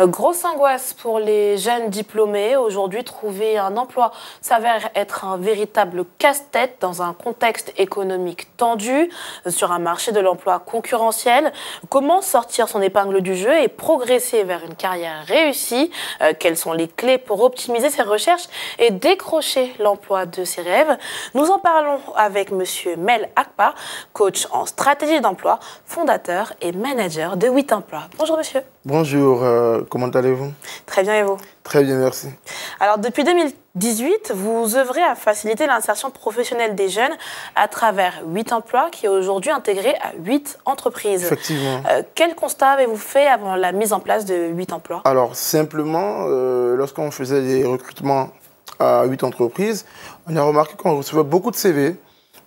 Euh, grosse angoisse pour les jeunes diplômés. Aujourd'hui, trouver un emploi s'avère être un véritable casse-tête dans un contexte économique tendu, euh, sur un marché de l'emploi concurrentiel. Comment sortir son épingle du jeu et progresser vers une carrière réussie euh, Quelles sont les clés pour optimiser ses recherches et décrocher l'emploi de ses rêves Nous en parlons avec M. Mel Akpa, coach en stratégie d'emploi, fondateur et manager de 8 emplois. Bonjour monsieur. Bonjour, euh, comment allez-vous Très bien et vous Très bien, merci. Alors depuis 2018, vous œuvrez à faciliter l'insertion professionnelle des jeunes à travers 8 emplois qui est aujourd'hui intégré à 8 entreprises. Effectivement. Euh, quel constat avez-vous fait avant la mise en place de 8 emplois Alors simplement, euh, lorsqu'on faisait des recrutements à 8 entreprises, on a remarqué qu'on recevait beaucoup de CV,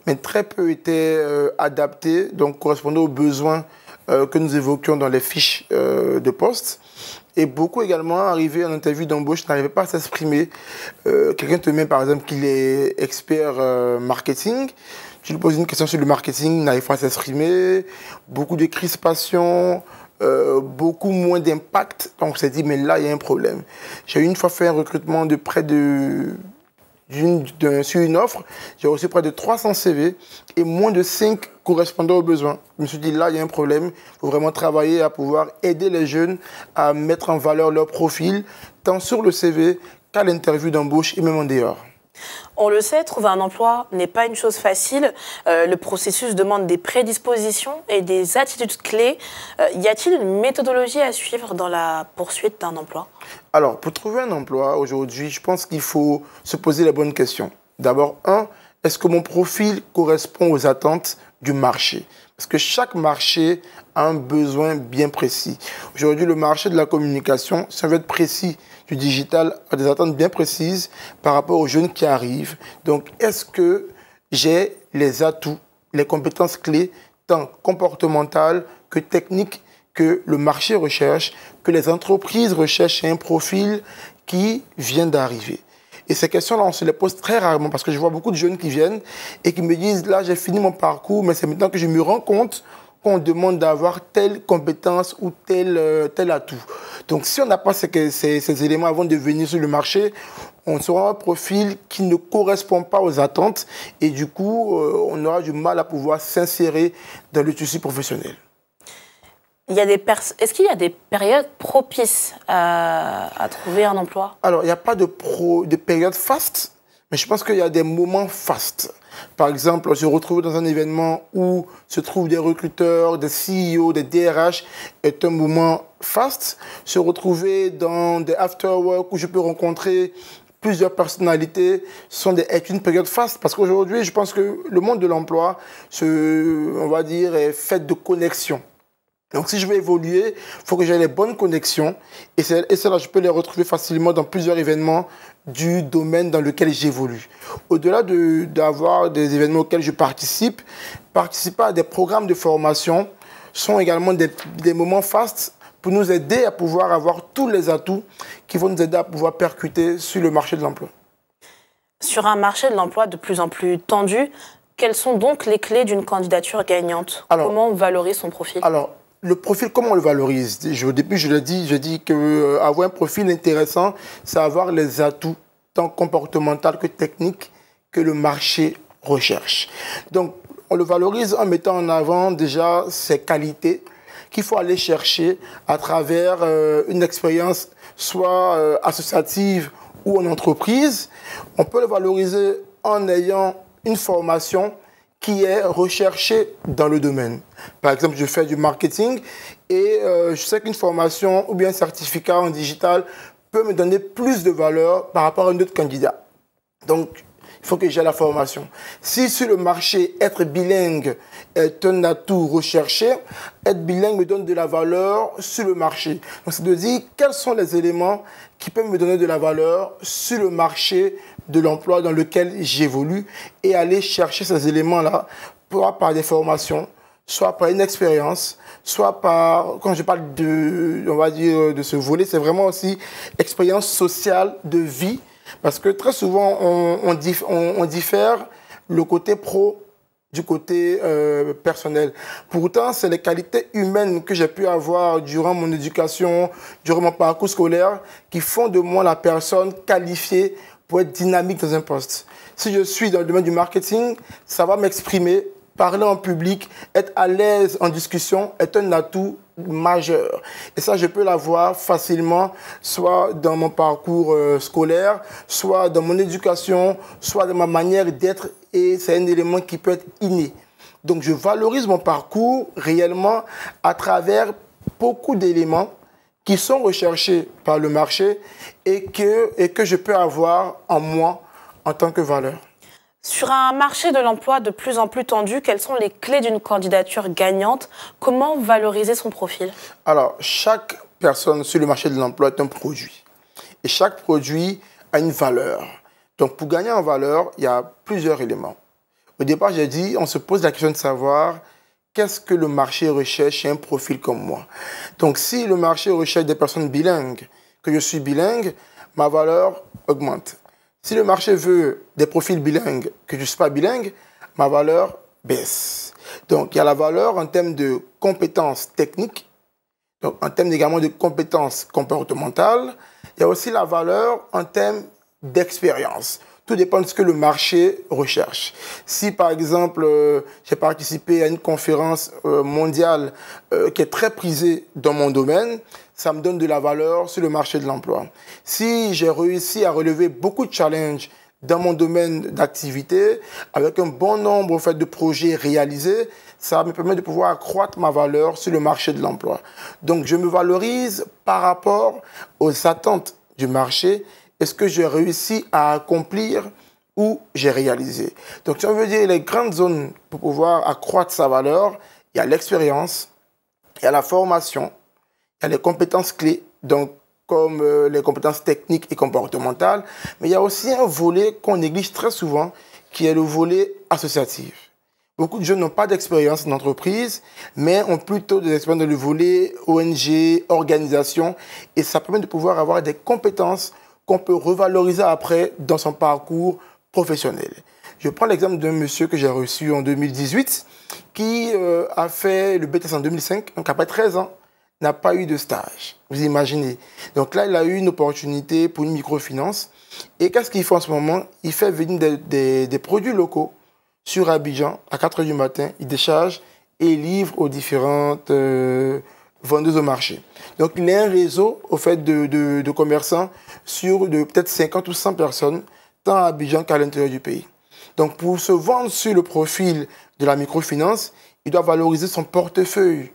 mais très peu étaient adaptés, donc correspondaient aux besoins euh, que nous évoquions dans les fiches euh, de poste. Et beaucoup également à en interview d'embauche n'arrivaient pas à s'exprimer. Euh, quelqu'un te met par exemple qu'il est expert marketing, tu lui poses une question sur le marketing, n'arrive pas à s'exprimer, beaucoup de crispation beaucoup moins d'impact. Donc on s'est dit, mais là, il y a un problème. J'ai une fois fait un recrutement de près de sur une offre, j'ai reçu près de 300 CV et moins de 5 correspondant aux besoins. Je me suis dit, là, il y a un problème. Il faut vraiment travailler à pouvoir aider les jeunes à mettre en valeur leur profil, tant sur le CV qu'à l'interview d'embauche et même en dehors. On le sait, trouver un emploi n'est pas une chose facile. Euh, le processus demande des prédispositions et des attitudes clés. Euh, y a-t-il une méthodologie à suivre dans la poursuite d'un emploi alors, pour trouver un emploi aujourd'hui, je pense qu'il faut se poser la bonne question. D'abord, un, est-ce que mon profil correspond aux attentes du marché Parce que chaque marché a un besoin bien précis. Aujourd'hui, le marché de la communication, ça veut être précis du digital, a des attentes bien précises par rapport aux jeunes qui arrivent. Donc, est-ce que j'ai les atouts, les compétences clés, tant comportementales que techniques que le marché recherche, que les entreprises recherchent un profil qui vient d'arriver. Et ces questions-là, on se les pose très rarement parce que je vois beaucoup de jeunes qui viennent et qui me disent, là, j'ai fini mon parcours, mais c'est maintenant que je me rends compte qu'on demande d'avoir telle compétence ou tel, euh, tel atout. Donc, si on n'a pas ces, ces, ces, éléments avant de venir sur le marché, on sera un profil qui ne correspond pas aux attentes et du coup, euh, on aura du mal à pouvoir s'insérer dans le tissu professionnel. Il y a des Est-ce qu'il y a des périodes propices euh, à, trouver un emploi Alors, il n'y a pas de, pro de période faste, mais je pense qu'il y a des moments fastes. Par exemple, se retrouver dans un événement où se trouvent des recruteurs, des CEO, des DRH est un moment faste. Se retrouver dans des after-work où je peux rencontrer plusieurs personnalités sont des, est une période faste parce qu'aujourd'hui, je pense que le monde de l'emploi, on va dire, est fait de connexions. Donc si je veux évoluer, il faut que j'ai les bonnes connexions. Et, cela, je peux les retrouver facilement dans plusieurs événements du domaine dans lequel j'évolue. Au-delà d'avoir des événements auxquels je participe, participer à des programmes de formation sont également des, des moments fastes pour nous aider à pouvoir avoir tous les atouts qui vont nous aider à pouvoir percuter sur le marché de l'emploi. Sur un marché de l'emploi de plus en plus tendu, quelles sont donc les clés d'une candidature gagnante Comment valoriser son profil Alors, le profil, comment on le valorise je, Au début, je l'ai dit, je dis que euh, avoir un profil intéressant, c'est avoir les atouts, tant comportemental que techniques que le marché recherche. Donc, on le valorise en mettant en avant déjà ses qualités qu'il faut aller chercher à travers euh, une expérience soit euh, associative ou en entreprise. On peut le valoriser en ayant une formation est recherché dans le domaine. Par exemple, je fais du marketing et euh, je sais qu'une formation ou bien un certificat en digital peut me donner plus de valeur par rapport à un autre candidat. Donc, il faut que j'ai la formation. Si sur le marché, être bilingue est un atout recherché, être bilingue me donne de la valeur sur le marché. Donc, c'est de dire quels sont les éléments qui peuvent me donner de la valeur sur le marché de l'emploi dans lequel j'évolue et aller chercher ces éléments-là, soit par des formations, soit par une expérience, soit par, quand je parle de, on va dire, de ce volet, c'est vraiment aussi expérience sociale de vie parce que très souvent, on, diffère le côté pro du côté euh, personnel. Pourtant, c'est les qualités humaines que j'ai pu avoir durant mon éducation, durant mon parcours scolaire, qui font de moi la personne qualifiée pour être dynamique dans un poste. Si je suis dans le domaine du marketing, ça va m'exprimer Parler en public, être à l'aise en discussion est un atout majeur. Et ça, je peux l'avoir facilement, soit dans mon parcours euh, scolaire, soit dans mon éducation, soit dans ma manière d'être, et c'est un élément qui peut être inné. Donc, je valorise mon parcours réellement à travers beaucoup d'éléments qui sont recherchés par le marché et que, et que je peux avoir en moi en tant que valeur. Sur un marché de l'emploi de plus en plus tendu, quelles sont les clés d'une candidature gagnante Comment valoriser son profil Alors, chaque personne sur le marché de l'emploi est un produit. Et chaque produit a une valeur. Donc, pour gagner en valeur, il y a plusieurs éléments. Au départ, j'ai dit, on se pose la question de savoir qu'est-ce que le marché recherche chez un profil comme moi. Donc, si le marché recherche des personnes bilingues, que je suis bilingue, ma valeur augmente. Si le marché veut des profils bilingues, que je ne suis pas bilingue, ma valeur baisse. Donc, il y a la valeur en termes de compétences techniques, donc en termes également de compétences comportementales. Il y a aussi la valeur en termes d'expérience. Tout dépend de ce que le marché recherche. Si par exemple, euh, j'ai participé à une conférence euh, mondiale euh, qui est très prisée dans mon domaine, ça me donne de la valeur sur le marché de l'emploi. Si j'ai réussi à relever beaucoup de challenges dans mon domaine d'activité, avec un bon nombre en fait, de projets réalisés, ça me permet de pouvoir accroître ma valeur sur le marché de l'emploi. Donc je me valorise par rapport aux attentes du marché est-ce que j'ai réussi à accomplir ou j'ai réalisé Donc, ça veut dire les grandes zones pour pouvoir accroître sa valeur, il y a l'expérience, il y a la formation, il y a les compétences clés, donc comme euh, les compétences techniques et comportementales, mais il y a aussi un volet qu'on néglige très souvent, qui est le volet associatif. Beaucoup de jeunes n'ont pas d'expérience en entreprise, mais ont plutôt des expériences dans le volet ONG, organisation, et ça permet de pouvoir avoir des compétences qu'on peut revaloriser après dans son parcours professionnel. Je prends l'exemple d'un monsieur que j'ai reçu en 2018 qui euh, a fait le BTS en 2005, donc après 13 ans, n'a pas eu de stage. Vous imaginez. Donc là, il a eu une opportunité pour une microfinance. Et qu'est-ce qu'il fait en ce moment Il fait venir des, produits locaux sur Abidjan à 4 h du matin. Il décharge et livre aux différentes... Euh, vendeuse au marché. Donc, il a un réseau, au fait, de, commerçants sur de peut-être 50 ou 100 personnes, tant à Abidjan qu'à l'intérieur du pays. Donc, pour se vendre sur le profil de la microfinance, il doit valoriser son portefeuille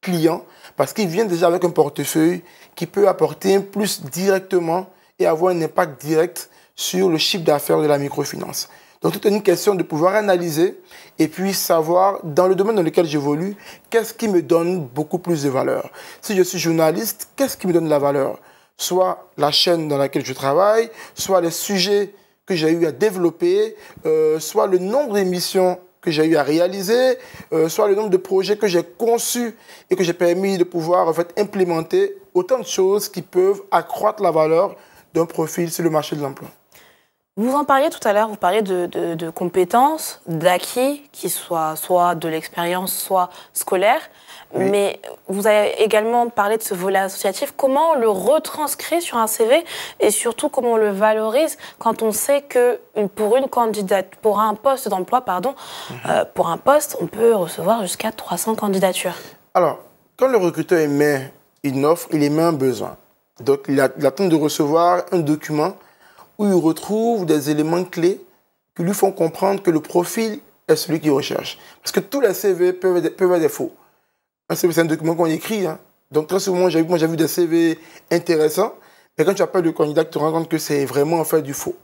client parce qu'il vient déjà avec un portefeuille qui peut apporter un plus directement et avoir un impact direct sur le chiffre d'affaires de la microfinance. Donc c'est une question de pouvoir analyser et puis savoir dans le domaine dans lequel j'évolue, qu'est-ce qui me donne beaucoup plus de valeur. Si je suis journaliste, qu'est-ce qui me donne la valeur Soit la chaîne dans laquelle je travaille, soit les sujets que j'ai eu à développer, euh, soit le nombre d'émissions que j'ai eu à réaliser, euh, soit le nombre de projets que j'ai conçus et que j'ai permis de pouvoir en fait, implémenter, autant de choses qui peuvent accroître la valeur d'un profil sur le marché de l'emploi. Vous en parliez tout à l'heure, vous parliez de, compétences, d'acquis, qui soient soit de l'expérience, soit scolaire. Mais vous avez également parlé de ce volet associatif. Comment le retranscrit sur un CV et surtout comment on le valorise quand on sait que pour une candidate, pour un poste d'emploi, pardon, mhm. euh, pour un poste, on peut recevoir jusqu'à 300 candidatures. Alors, quand le recruteur émet une offre, il émet un besoin. Donc, il attend de recevoir un document où il retrouve des éléments clés qui lui font comprendre que le profil est celui qu'il recherche. Parce que tous les CV peuvent, être, des faux. Un CV, c'est un document qu'on écrit. Hein. Donc très souvent, j'ai vu des CV intéressants, mais quand tu pas le candidat, tu te rends compte que c'est vraiment en fait du faux.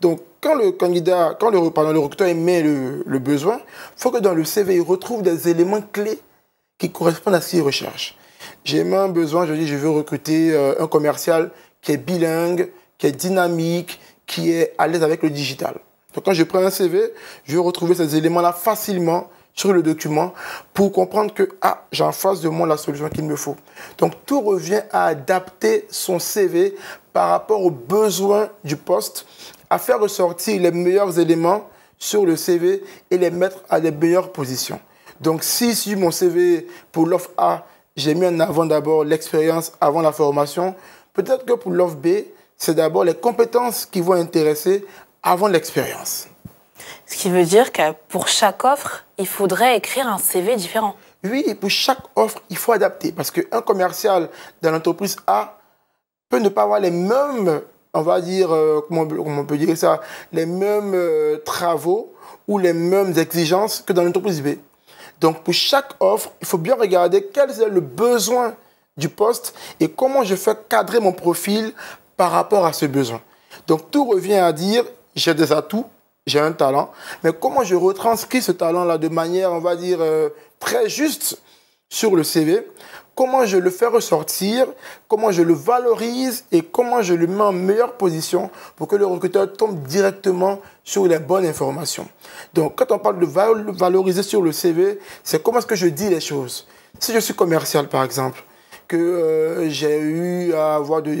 Donc quand le candidat, quand le, pardon, le recruteur émet le, besoin, il faut que dans le CV, il retrouve des éléments clés qui correspondent à ce qu'il recherche. J'ai un besoin, je dis, je veux recruter euh, un commercial qui est bilingue, qui est dynamique, qui est à l'aise avec le digital. Donc quand je prends un CV, je vais retrouver ces éléments-là facilement sur le document pour comprendre que ah, j'ai en face de moi la solution qu'il me faut. Donc tout revient à adapter son CV par rapport aux besoins du poste, à faire ressortir les meilleurs éléments sur le CV et les mettre à des meilleures positions. Donc si sur mon CV pour l'offre A, j'ai mis en avant d'abord l'expérience avant la formation, peut-être que pour l'offre B, c'est d'abord les compétences qui vont intéresser avant l'expérience. Ce qui veut dire que pour chaque offre, il faudrait écrire un CV différent. Oui, pour chaque offre, il faut adapter parce qu'un commercial dans l'entreprise A peut ne pas avoir les mêmes, on va dire, euh, comment, on peut dire ça, les mêmes euh, travaux ou les mêmes exigences que dans l'entreprise B. Donc pour chaque offre, il faut bien regarder quel est le besoin du poste et comment je fais cadrer mon profil par rapport à ce besoin. Donc tout revient à dire, j'ai des atouts, j'ai un talent, mais comment je retranscris ce talent-là de manière, on va dire, euh, très juste sur le CV, comment je le fais ressortir, comment je le valorise et comment je le mets en meilleure position pour que le recruteur tombe directement sur les bonnes informations. Donc quand on parle de valoriser sur le CV, c'est comment est-ce que je dis les choses. Si je suis commercial par exemple, que euh, j'ai eu à avoir de,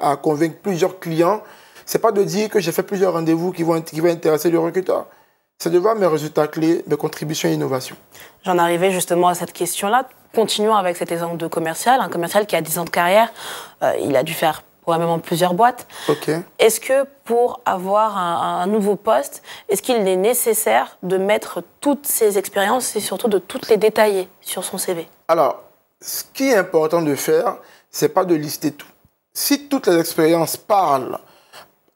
à, convaincre plusieurs clients. C'est pas de dire que j'ai fait plusieurs rendez-vous qui vont, qui vont intéresser le recruteur. C'est de voir mes résultats clés, mes contributions et l'innovation. J'en arrivais justement à cette question-là. Continuons avec cet exemple de commercial, un commercial qui a 10 ans de carrière, euh, il a dû faire probablement plusieurs boîtes. Ok. Est-ce que pour avoir un, nouveau poste, est-ce qu'il est nécessaire de mettre toutes ses expériences et surtout de toutes les détailler sur son CV Alors, ce qui est important de faire, c'est pas de lister tout. Si toutes les expériences parlent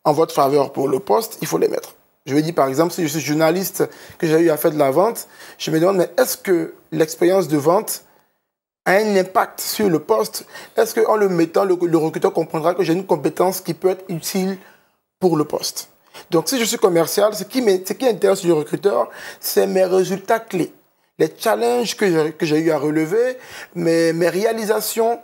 en votre faveur pour le poste, il faut les mettre. Je me dis par exemple, si je suis journaliste, que j'ai eu à faire de la vente, je me demande, mais est-ce que l'expérience de vente a un impact sur le poste Est-ce qu'en le mettant, le, recruteur comprendra que j'ai une compétence qui peut être utile pour le poste Donc si je suis commercial, ce qui, ce qui intéresse le recruteur, c'est mes résultats clés les challenges que, que j'ai eu à relever, mes, mes réalisations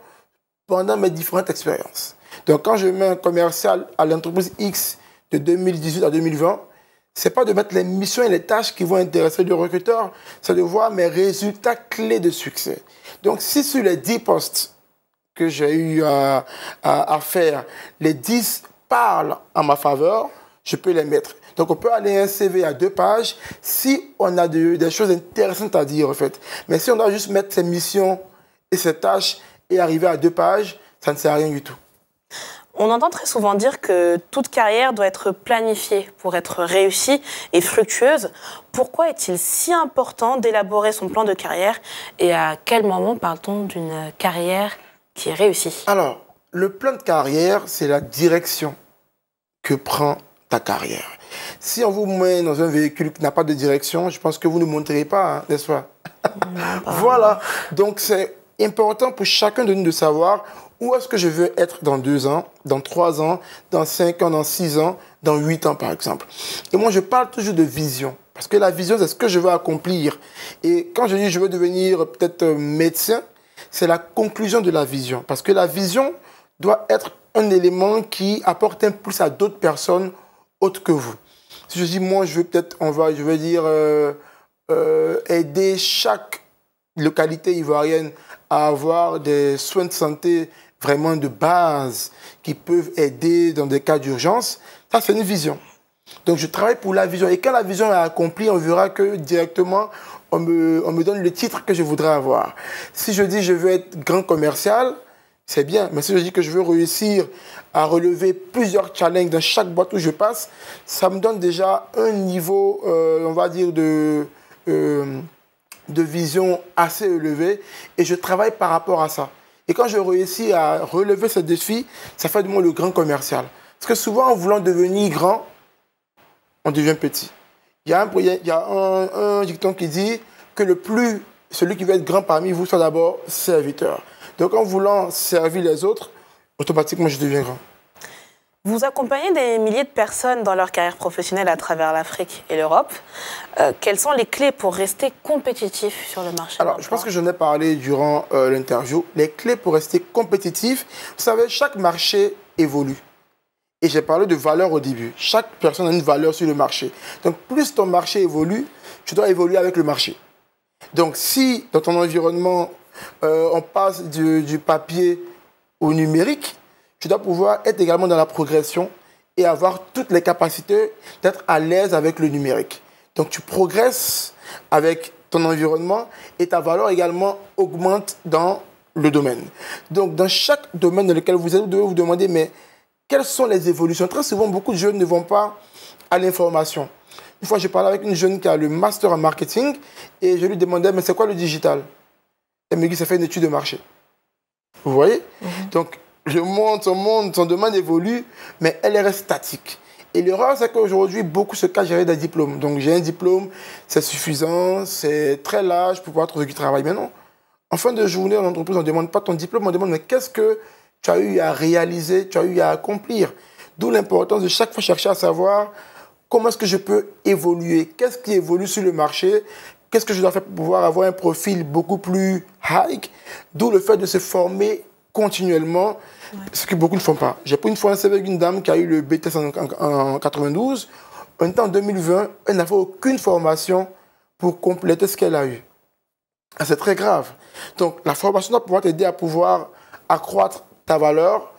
pendant mes différentes expériences. Donc quand je mets un commercial à l'entreprise X de 2018 à 2020, c'est pas de mettre les missions et les tâches qui vont intéresser le recruteur, c'est de voir mes résultats clés de succès. Donc si sur les 10 postes que j'ai eu à, à, faire, les 10 parlent en ma faveur, je peux les mettre. Donc on peut aller à un CV à deux pages si on a des choses intéressantes à dire en fait. Mais si on doit juste mettre ses missions et ses tâches et arriver à deux pages, ça ne sert à rien du tout. On entend très souvent dire que toute carrière doit être planifiée pour être réussie et fructueuse. Pourquoi est-il si important d'élaborer son plan de carrière et à quel moment parle-t-on d'une carrière qui est réussie Alors, le plan de carrière, c'est la direction que prend ta carrière. Si on vous met dans un véhicule qui n'a pas de direction, je pense que vous ne monterez pas, hein, n'est-ce pas Voilà. Donc c'est important pour chacun de nous de savoir où est-ce que je veux être dans deux ans, dans trois ans, dans cinq ans, dans six ans, dans huit ans par exemple. Et moi je parle toujours de vision. Parce que la vision, c'est ce que je veux accomplir. Et quand je dis je veux devenir peut-être euh, médecin, c'est la conclusion de la vision. Parce que la vision doit être un élément qui apporte un plus à d'autres personnes autre que vous. Si je dis, moi, je veux peut-être, on va, je veux dire, euh, euh, aider chaque localité ivoirienne à avoir des soins de santé vraiment de base qui peuvent aider dans des cas d'urgence, ça, c'est une vision. Donc, je travaille pour la vision. Et quand la vision est accomplie, on verra que directement, on me, on me donne le titre que je voudrais avoir. Si je dis, je veux être grand commercial, c'est bien. Mais si je dis que je veux réussir à relever plusieurs challenges dans chaque boîte où je passe, ça me donne déjà un niveau, euh, on va dire, euh, de, vision assez élevé. Et je travaille par rapport à ça. Et quand je réussis à relever ce défi, ça fait de moi le grand commercial. Parce que souvent, en voulant devenir grand, on devient petit. Il y a un, il a un dicton qui dit que le plus, celui qui veut être grand parmi vous, soit d'abord serviteur. Donc en voulant servir les autres, automatiquement je deviens grand. Vous accompagnez des milliers de personnes dans leur carrière professionnelle à travers l'Afrique et l'Europe. Euh, quelles sont les clés pour rester compétitif sur le marché Alors, je pense que j'en ai parlé durant euh, l'interview. Les clés pour rester compétitif, vous savez, chaque marché évolue. Et j'ai parlé de valeur au début. Chaque personne a une valeur sur le marché. Donc, plus ton marché évolue, tu dois évoluer avec le marché. Donc, si dans ton environnement, euh, on passe du, papier au numérique, tu dois pouvoir être également dans la progression et avoir toutes les capacités d'être à l'aise avec le numérique. Donc tu progresses avec ton environnement et ta valeur également augmente dans le domaine. Donc dans chaque domaine dans lequel vous êtes, vous devez vous demander, mais quelles sont les évolutions Très souvent, beaucoup de jeunes ne vont pas à l'information. Une fois, j'ai parlé avec une jeune qui a le master en marketing et je lui demandais, mais c'est quoi le digital dit, ça fait une étude de marché. Vous voyez mhm. Donc, le monde, son monde, son demande évolue, mais elle reste statique. Et l'erreur, c'est qu'aujourd'hui, beaucoup se cachent derrière des diplômes. Donc, j'ai un diplôme, c'est suffisant, c'est très large pour pouvoir trouver du travail. Mais non, en fin de journée, en entreprise, on ne demande pas ton diplôme, on demande mais qu'est-ce que tu as eu à réaliser, tu as eu à accomplir. D'où l'importance de chaque fois chercher à savoir comment est-ce que je peux évoluer, qu'est-ce qui évolue sur le marché, Qu'est-ce que je dois faire pour pouvoir avoir un profil beaucoup plus high D'où le fait de se former continuellement, ce que beaucoup ne font pas. J'ai pris une fois un CV une dame qui a eu le BTS en, en 92. En 2020, elle n'a fait aucune formation pour compléter ce qu'elle a eu. Ah, c'est très grave. Donc, la formation doit pouvoir t'aider à pouvoir accroître ta valeur,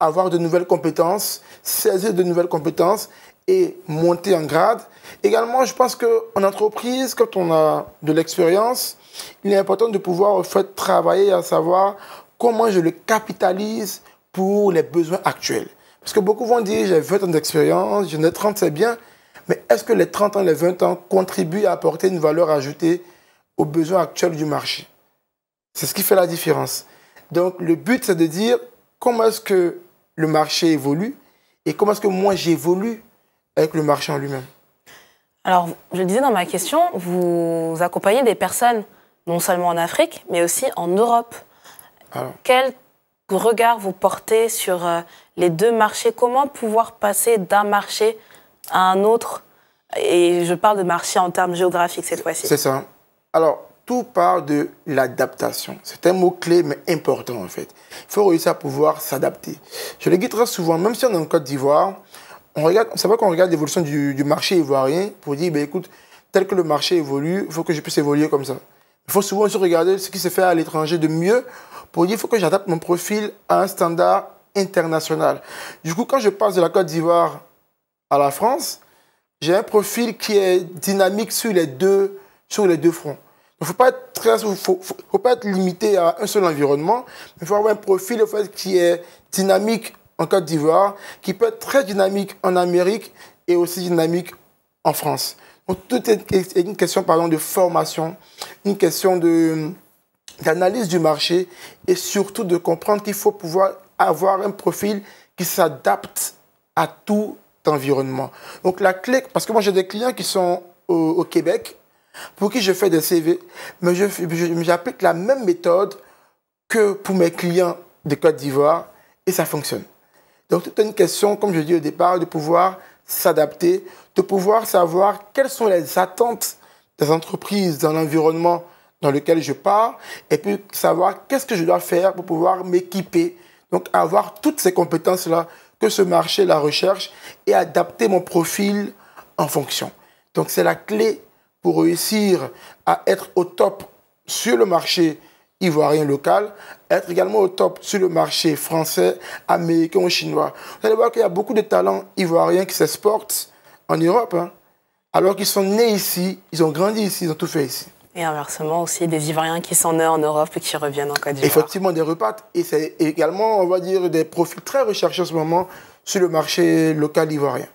avoir de nouvelles compétences, saisir de nouvelles compétences et monter en grade. Également, je pense qu'en entreprise, quand on a de l'expérience, il est important de pouvoir fait, travailler à savoir comment je le capitalise pour les besoins actuels. Parce que beaucoup vont dire, j'ai 20 ans d'expérience, j'en ai 30, c'est bien, mais est-ce que les 30 ans, les 20 ans contribuent à apporter une valeur ajoutée aux besoins actuels du marché C'est ce qui fait la différence. Donc le but, c'est de dire comment est-ce que le marché évolue et comment est-ce que moi j'évolue avec le marché en lui-même Alors, je le disais dans ma question, vous accompagnez des personnes non seulement en Afrique, mais aussi en Europe. Quel regard vous portez sur euh, les deux marchés Comment pouvoir passer d'un marché à un autre Et je parle de marché en termes géographiques cette fois-ci. C'est ça. Alors, tout part de l'adaptation. C'est un mot-clé, mais important en fait. Il faut réussir à pouvoir s'adapter. Je le dis très souvent, même si on est en Côte d'Ivoire, on regarde, c'est vrai qu'on regarde l'évolution du, marché ivoirien pour dire, ben écoute, tel que le marché évolue, il faut que je puisse évoluer comme ça. Il faut souvent aussi regarder ce qui se fait à l'étranger de mieux pour dire, il faut que j'adapte mon profil à un standard international. Du coup, quand je passe de la Côte d'Ivoire à la France, j'ai un profil qui est dynamique sur les deux, sur les deux fronts. Il ne faut, pas être faut, pas être limité à un seul environnement, il faut avoir un profil en fait, qui est dynamique en Côte d'Ivoire, qui peut être très dynamique en Amérique et aussi dynamique en France. Donc, tout est une question pardon, de formation, une question d'analyse du marché et surtout de comprendre qu'il faut pouvoir avoir un profil qui s'adapte à tout environnement. Donc la clé, parce que moi j'ai des clients qui sont au, Québec pour qui je fais des CV, mais j'applique la même méthode que pour mes clients de Côte d'Ivoire et ça fonctionne. Donc, c'est une question, comme je dis au départ, de pouvoir s'adapter, de pouvoir savoir quelles sont les attentes des entreprises dans l'environnement dans lequel je pars, et puis savoir qu'est-ce que je dois faire pour pouvoir m'équiper. Donc, avoir toutes ces compétences-là que ce marché la recherche et adapter mon profil en fonction. Donc, c'est la clé pour réussir à être au top sur le marché ivoirien local, être également au top sur le marché français, américain ou chinois. Vous allez voir qu'il y a beaucoup de talents ivoiriens qui s'exportent en Europe, hein. alors qu'ils sont nés ici, ils ont grandi ici, ils ont tout fait ici. Et inversement aussi, des Ivoiriens qui sont nés en Europe et qui reviennent en Côte d'Ivoire. Effectivement, des repas. Et c'est également, on va dire, des profils très recherchés en ce moment sur le marché local ivoirien.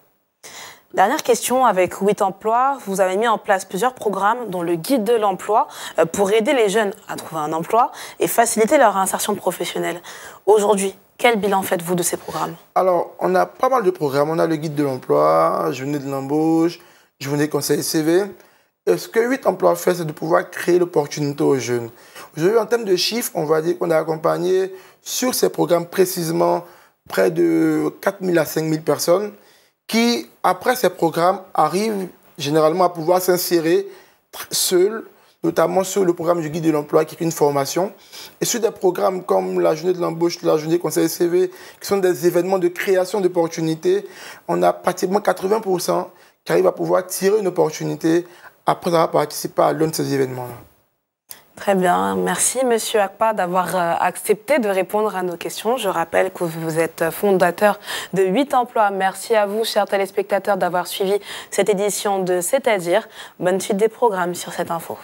Dernière question, avec 8 emplois, vous avez mis en place plusieurs programmes, dont le guide de l'emploi, euh, pour aider les jeunes à trouver un emploi et faciliter leur insertion professionnelle. Aujourd'hui, quel bilan faites-vous de ces programmes Alors, on a pas mal de programmes. On a le guide de l'emploi, je venais de l'embauche, journée conseil CV. ce que 8 emplois fait, c'est de pouvoir créer l'opportunité aux jeunes. Aujourd'hui, en termes de chiffres, on va dire qu'on a accompagné sur ces programmes précisément près de 4 000 à 5 000 personnes qui, après ces programmes, arrivent généralement à pouvoir s'insérer seuls, notamment sur le programme du guide de l'emploi, qui est une formation, et sur des programmes comme la journée de l'embauche, la journée conseil CV, qui sont des événements de création d'opportunités, on a pratiquement 80% qui arrivent à pouvoir tirer une opportunité après avoir participé à l'un de ces événements-là. Très bien. Merci, Monsieur Akpa, d'avoir euh, accepté de répondre à nos questions. Je rappelle que vous êtes fondateur de 8 emplois. Merci à vous, chers téléspectateurs, d'avoir suivi cette édition de C'est-à-dire. Bonne suite des programmes sur cette info.